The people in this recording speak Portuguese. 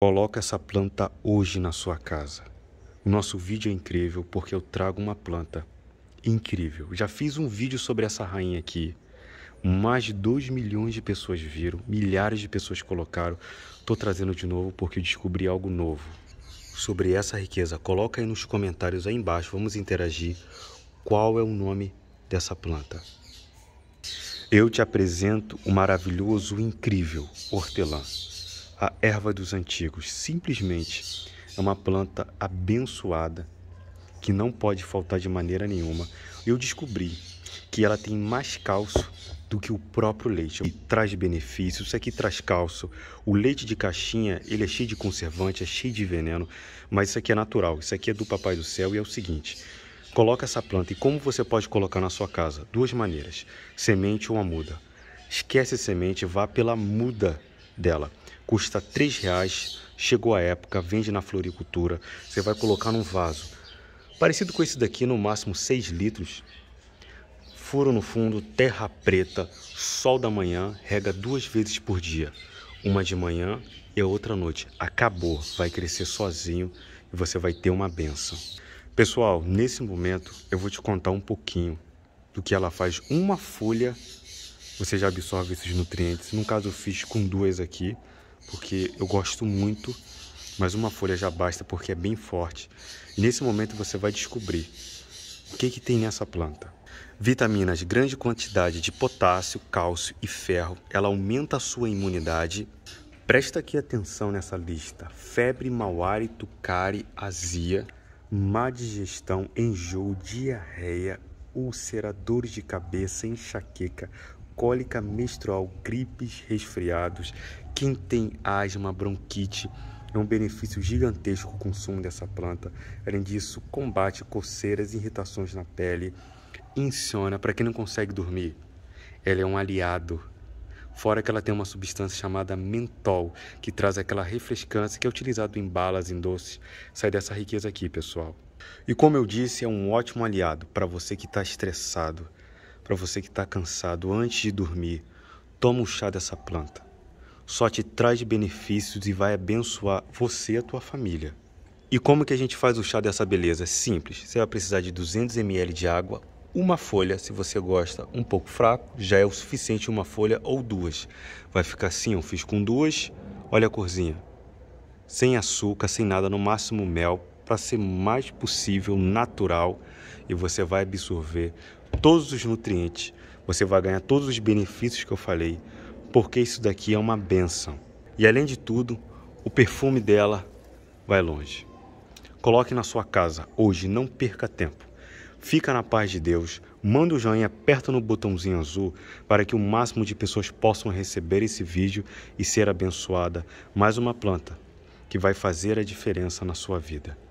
Coloca essa planta hoje na sua casa. O nosso vídeo é incrível porque eu trago uma planta incrível. Já fiz um vídeo sobre essa rainha aqui. Mais de 2 milhões de pessoas viram, milhares de pessoas colocaram. Tô trazendo de novo porque eu descobri algo novo. Sobre essa riqueza, coloca aí nos comentários aí embaixo, vamos interagir. Qual é o nome dessa planta? Eu te apresento o maravilhoso, incrível hortelã a erva dos antigos. Simplesmente é uma planta abençoada que não pode faltar de maneira nenhuma. Eu descobri que ela tem mais cálcio do que o próprio leite. E traz benefícios, isso aqui traz cálcio. O leite de caixinha, ele é cheio de conservante, é cheio de veneno, mas isso aqui é natural, isso aqui é do papai do céu e é o seguinte, coloca essa planta e como você pode colocar na sua casa? Duas maneiras, semente ou a muda. Esquece semente, vá pela muda dela. Custa três reais, chegou a época, vende na floricultura, você vai colocar num vaso. Parecido com esse daqui, no máximo 6 litros. Furo no fundo, terra preta, sol da manhã, rega duas vezes por dia. Uma de manhã e a outra noite. Acabou, vai crescer sozinho e você vai ter uma benção. Pessoal, nesse momento eu vou te contar um pouquinho do que ela faz uma folha você já absorve esses nutrientes. No caso, eu fiz com duas aqui, porque eu gosto muito, mas uma folha já basta porque é bem forte. E nesse momento você vai descobrir o que, que tem nessa planta. Vitaminas, grande quantidade de potássio, cálcio e ferro, ela aumenta a sua imunidade. Presta aqui atenção nessa lista: febre, mau hálito, cárie, azia, má digestão, enjoo, diarreia, úlcera, dores de cabeça, enxaqueca, cólica menstrual, gripes, resfriados, quem tem asma, bronquite, é um benefício gigantesco o consumo dessa planta. Além disso, combate coceiras, e irritações na pele, insônia para quem não consegue dormir. Ela é um aliado. Fora que ela tem uma substância chamada mentol, que traz aquela refrescância que é utilizado em balas, em doces. Sai dessa riqueza aqui, pessoal. E como eu disse, é um ótimo aliado para você que está estressado, para você que está cansado antes de dormir, toma um chá dessa planta. Só te traz benefícios e vai abençoar você e a tua família. E como que a gente faz o chá dessa beleza? Simples. Você vai precisar de 200 ml de água, uma folha, se você gosta um pouco fraco, já é o suficiente uma folha ou duas. Vai ficar assim, eu fiz com duas, olha a corzinha. Sem açúcar, sem nada, no máximo mel, para ser mais possível natural e você vai absorver todos os nutrientes, você vai ganhar todos os benefícios que eu falei, porque isso daqui é uma benção. E além de tudo, o perfume dela vai longe. Coloque na sua casa hoje, não perca tempo. Fica na paz de Deus, manda o um joinha, aperta no botãozinho azul para que o máximo de pessoas possam receber esse vídeo e ser abençoada. Mais uma planta que vai fazer a diferença na sua vida.